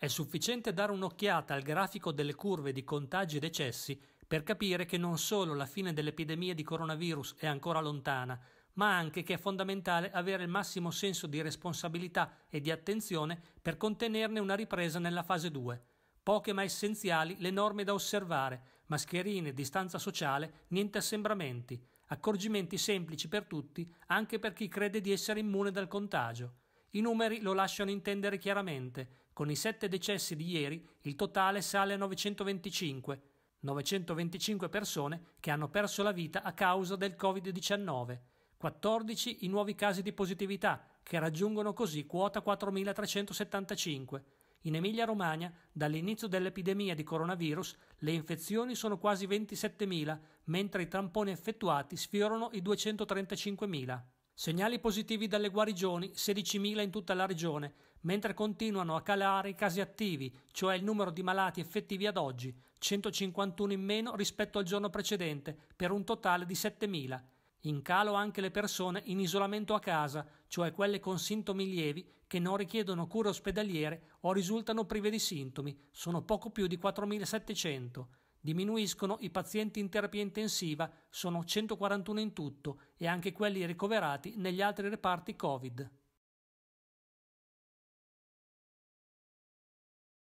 È sufficiente dare un'occhiata al grafico delle curve di contagi e decessi per capire che non solo la fine dell'epidemia di coronavirus è ancora lontana, ma anche che è fondamentale avere il massimo senso di responsabilità e di attenzione per contenerne una ripresa nella fase 2. Poche ma essenziali le norme da osservare, mascherine, distanza sociale, niente assembramenti, accorgimenti semplici per tutti, anche per chi crede di essere immune dal contagio. I numeri lo lasciano intendere chiaramente. Con i sette decessi di ieri il totale sale a 925. 925 persone che hanno perso la vita a causa del Covid-19. 14 i nuovi casi di positività, che raggiungono così quota 4.375. In Emilia-Romagna, dall'inizio dell'epidemia di coronavirus, le infezioni sono quasi 27.000, mentre i tamponi effettuati sfiorano i 235.000. Segnali positivi dalle guarigioni 16.000 in tutta la regione, mentre continuano a calare i casi attivi, cioè il numero di malati effettivi ad oggi, 151 in meno rispetto al giorno precedente, per un totale di 7.000. In calo anche le persone in isolamento a casa, cioè quelle con sintomi lievi che non richiedono cure ospedaliere o risultano prive di sintomi, sono poco più di 4.700. Diminuiscono i pazienti in terapia intensiva, sono 141 in tutto, e anche quelli ricoverati negli altri reparti Covid.